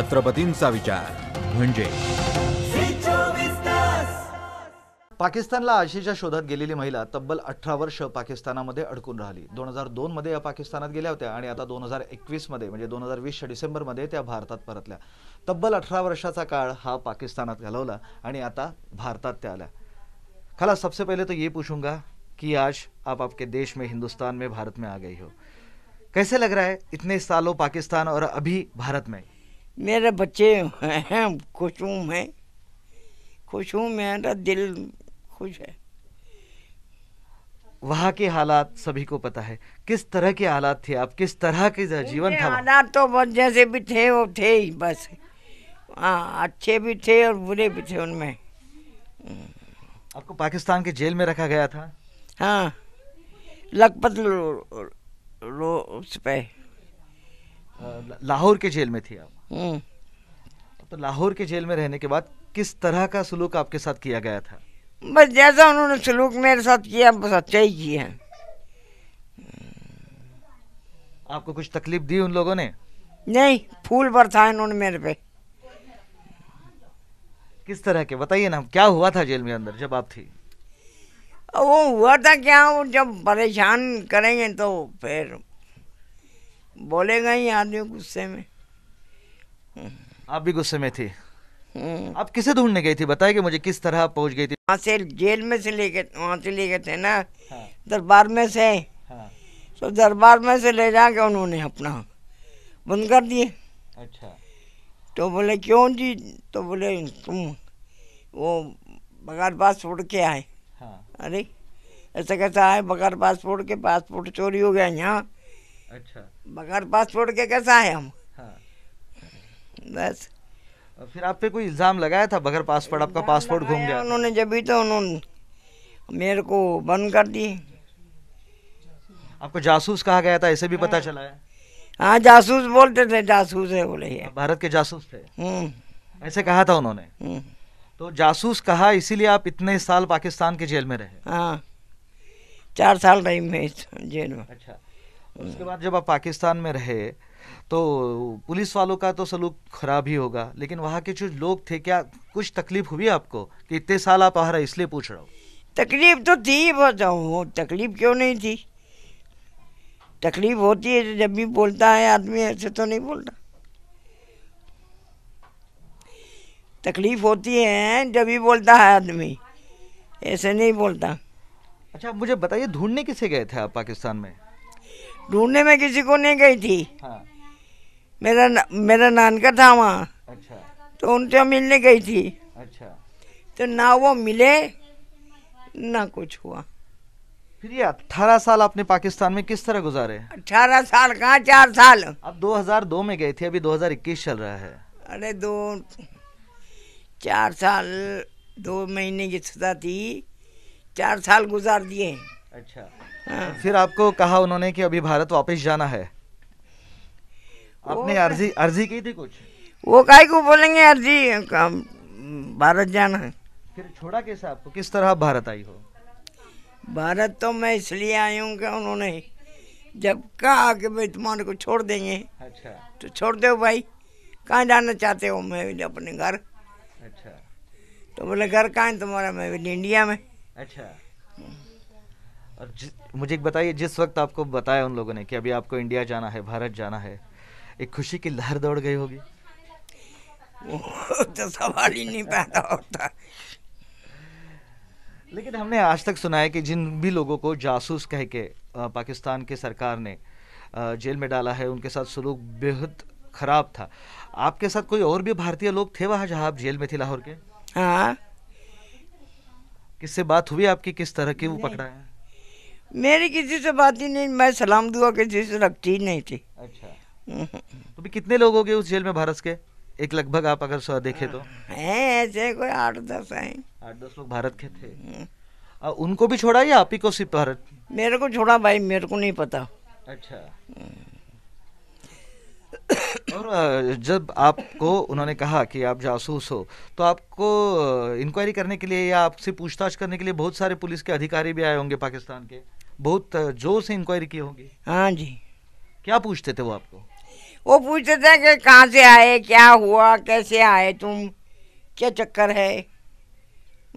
छत्रपतींचा विचार म्हणजे पाकिस्तानला आशेच्या शोधात गेलेली महिला तब्बल अठरा वर्ष पाकिस्तानामध्ये अडकून राहिली दोन हजार दोन मध्ये या पाकिस्तानात गेल्या होत्या आणि आता दोन हजार मध्ये म्हणजे दोन हजार वीसच्या डिसेंबरमध्ये त्या भारतात परतल्या तब्बल अठरा वर्षाचा काळ हा पाकिस्तानात घालवला आणि आता भारतात त्या आल्या खाला सबसे पहले तो ये पूछूंगा की आज आप आपके देश में हिंदुस्तान में भारत में आ गई हो कैसे लग रहा है इतने सालों पाकिस्तान और अभी भारत में मेरे बच्चे हैं हूँ मैं खुश हूँ मेरा दिल खुश है वहाँ के हालात सभी को पता है किस तरह के हालात थे आप किस तरह के जीवन था हालात तो बस जैसे भी थे वो थे ही बस हाँ अच्छे भी थे और बुरे भी थे उनमें आपको पाकिस्तान के जेल में रखा गया था हाँ लखपत रो, रो, रो पे लाहौर के जेल में थी आप हम्म। तो लाहौर के जेल में रहने के बाद किस तरह का सलूक आपके साथ किया गया था बस जैसा उन्होंने सलूक मेरे साथ किया बस अच्छा ही किया आपको कुछ तकलीफ दी उन लोगों ने नहीं फूल बरसाए उन्होंने मेरे पे किस तरह के बताइए ना क्या हुआ था जेल में अंदर जब आप थी वो हुआ था क्या वो जब परेशान करेंगे तो फिर बोलेगा ही आदमी गुस्से में हम्म। आप भी गुस्से में थी हम्म। आप किसे ढूंढने गई थी बताया कि मुझे किस तरह पहुंच गई थी वहाँ से जेल में से लेके वहाँ से लेके थे ना हाँ। दरबार में से हाँ। तो दरबार में से ले जाके उन्होंने अपना बंद कर दिए अच्छा तो बोले क्यों जी तो बोले तुम वो बगैर पासपोर्ट के आए हाँ। अरे ऐसा कैसा आए बगैर पासपोर्ट के पासपोर्ट चोरी हो गया यहाँ अच्छा बगैर पासपोर्ट के कैसा है हम हाँ। बस फिर आप पे कोई इल्ज़ाम लगाया था बगैर पासपोर्ट आपका पासपोर्ट घूम गया उन्होंने जब भी तो उन्होंने मेरे को बंद कर दिए आपको जासूस कहा गया था ऐसे भी पता हाँ। चला है हाँ जासूस बोलते थे जासूस है बोले भारत के जासूस थे हम्म। ऐसे कहा था उन्होंने हम्म। तो जासूस कहा इसीलिए आप इतने साल पाकिस्तान के जेल में रहे हाँ चार साल रही मैं जेल में अच्छा उसके बाद जब आप पाकिस्तान में रहे तो पुलिस वालों का तो सलूक खराब ही होगा लेकिन वहाँ के जो लोग थे क्या कुछ तकलीफ हुई आपको कि इतने साल आप आ रहे इसलिए पूछ रहा हूँ तकलीफ तो थी बहुत तकलीफ क्यों नहीं थी तकलीफ होती है तो जब भी बोलता है आदमी ऐसे तो नहीं बोलता तकलीफ होती है जब भी बोलता है आदमी ऐसे नहीं बोलता अच्छा मुझे बताइए ढूंढने किसे गए थे आप पाकिस्तान में ढूंढने में किसी को नहीं गई थी हाँ। मेरा मेरा नानका था वहाँ अच्छा तो उनसे मिलने गई थी अच्छा तो ना वो मिले ना कुछ हुआ फिर ये साल आपने पाकिस्तान में किस तरह गुजारे अठारह साल कहा चार साल अब 2002 में गए थे अभी 2021 चल रहा है अरे दो चार साल दो महीने की सजा थी चार साल गुजार दिए अच्छा हाँ। फिर आपको कहा उन्होंने कि अभी भारत वापस जाना है आपने अर्जी अर्जी की थी कुछ वो काय को बोलेंगे अर्जी भारत जाना है फिर छोड़ा कैसे आपको किस तरह भारत आई हो भारत तो मैं इसलिए आई हूँ कि उन्होंने जब कहा कि भाई तुम्हारे को छोड़ देंगे अच्छा तो छोड़ दो भाई कहाँ जाना चाहते हो मैं अपने घर अच्छा तो बोले घर कहाँ है तुम्हारा मैं भी इंडिया में अच्छा और मुझे एक बताइए जिस वक्त आपको बताया उन लोगों ने कि अभी आपको इंडिया जाना है भारत जाना है एक खुशी की लहर दौड़ गई होगी वो तो सवाल ही नहीं पैदा होता लेकिन हमने आज तक सुना है कि जिन भी लोगों को जासूस कह के पाकिस्तान की सरकार ने जेल में डाला है उनके साथ सलूक बेहद खराब था आपके साथ कोई और भी भारतीय लोग थे वहाँ जहाँ आप जेल में थे लाहौर के हाँ किससे बात हुई आपकी किस तरह की वो पकड़ा है मेरी किसी से बात ही नहीं मैं सलाम दुआ किसी से रखती नहीं थी अच्छा तो भी कितने लोग हो गए उस जेल में भारत के एक लगभग आप अगर सौ देखे तो हैं ऐसे कोई आठ दस है आठ दस लोग भारत के थे हम्म। आ, उनको भी छोड़ा या आप ही को सिर्फ भारत मेरे को छोड़ा भाई मेरे को नहीं पता अच्छा हम्म। और जब आपको उन्होंने कहा कि आप जासूस हो तो आपको इंक्वायरी करने के लिए या आपसे पूछताछ करने के लिए बहुत सारे पुलिस के अधिकारी भी आए होंगे पाकिस्तान के बहुत जोर से इंक्वायरी की होगी हाँ जी क्या पूछते थे वो आपको वो पूछते थे कि कहाँ से आए क्या हुआ कैसे आए तुम क्या चक्कर है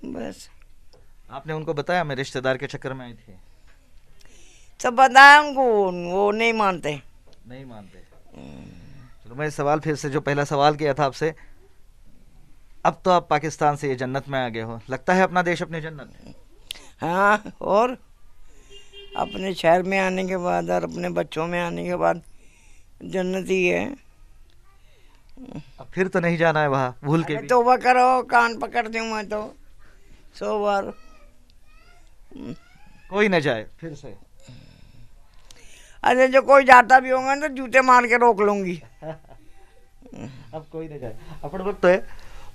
बस आपने उनको बताया मैं रिश्तेदार के चक्कर में आई थी सब बताया उनको वो नहीं मानते नहीं मानते हम्म। चलो मैं सवाल फिर से जो पहला सवाल किया था आपसे अब तो आप पाकिस्तान से ये जन्नत में आ गए हो लगता है अपना देश अपनी जन्नत हाँ और अपने शहर में आने के बाद और अपने बच्चों में आने के बाद जन्नत ही है फिर तो नहीं जाना है वहाँ भूल के वह करो कान पकड़ दू मैं तो सो बार कोई ना जाए फिर से अरे जो कोई जाता भी होगा तो जूते मार के रोक लूंगी अब कोई ना जाए अपन वक्त तो है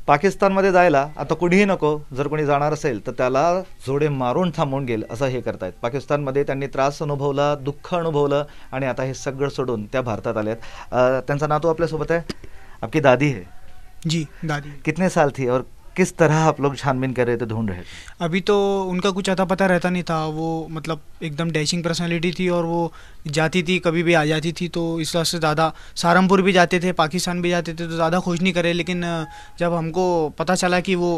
पाकिस्तानमध्ये जायला आता कुणीही नको जर कोणी जाणार असेल तर त्याला जोडे मारून थांबून गेल असं हे करतायत पाकिस्तानमध्ये त्यांनी त्रास अनुभवला दुःख अनुभवलं आणि आता हे सगळं सोडून त्या भारतात आल्या आहेत त्यांचा नातू आपल्यासोबत आहे आपकी दादी है जी दादी कितने साल थी और किस तरह आप लोग छानबीन कर रहे थे ढूंढ रहे थे अभी तो उनका कुछ अता पता रहता नहीं था वो मतलब एकदम डैशिंग पर्सनैलिटी थी और वो जाती थी कभी भी आ जाती थी तो इस वजह से ज़्यादा सहारनपुर भी जाते थे पाकिस्तान भी जाते थे तो ज़्यादा खोज नहीं करे लेकिन जब हमको पता चला कि वो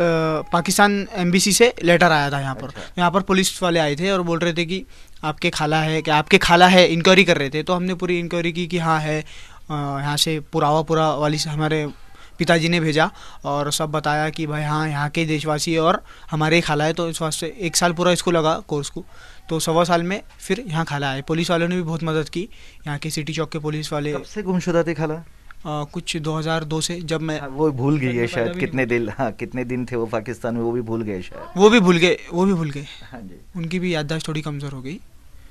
पाकिस्तान एम्बेसी से लेटर आया था यहाँ पर अच्छा। यहाँ पर पुलिस वाले आए थे और बोल रहे थे कि आपके खाला है कि आपके खाला है इंक्वायरी कर रहे थे तो हमने पूरी इंक्वायरी की कि हाँ है यहाँ से पुरावा पूरा वाली हमारे पिताजी ने भेजा और सब बताया कि भाई हाँ यहाँ के देशवासी और हमारे खाला है तो इस वास्ते एक साल पूरा इसको लगा कोर्स को तो सवा साल में फिर यहाँ खाला आए पुलिस वालों ने भी बहुत मदद की यहाँ के सिटी चौक के पुलिस वाले कब से गुमशुदा थे खाला आ, कुछ 2002 से जब मैं हाँ, वो भूल गई है शायद कितने दिन हाँ कितने दिन थे वो पाकिस्तान में वो भी भूल गए शायद वो भी भूल गए वो भी भूल गए हाँ जी उनकी भी याददाश्त थोड़ी कमज़ोर हो गई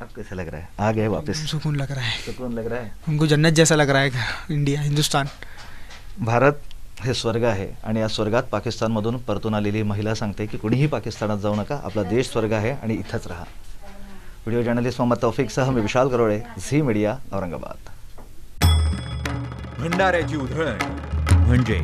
अब कैसा लग रहा है आ गए वापस सुकून लग रहा है सुकून लग रहा है उनको जन्नत जैसा लग रहा है इंडिया हिंदुस्तान भारत हे स्वर्ग आहे आणि या स्वर्गात पाकिस्तानमधून परतून आलेली महिला सांगते की कुणीही पाकिस्तानात जाऊ नका आपला देश स्वर्ग आहे आणि इथंच राहा व्हिडिओ जर्नलिस्ट मोहम्मद सह मी विशाल करोळे झी मीडिया औरंगाबाद भंडाऱ्याची उधळण म्हणजे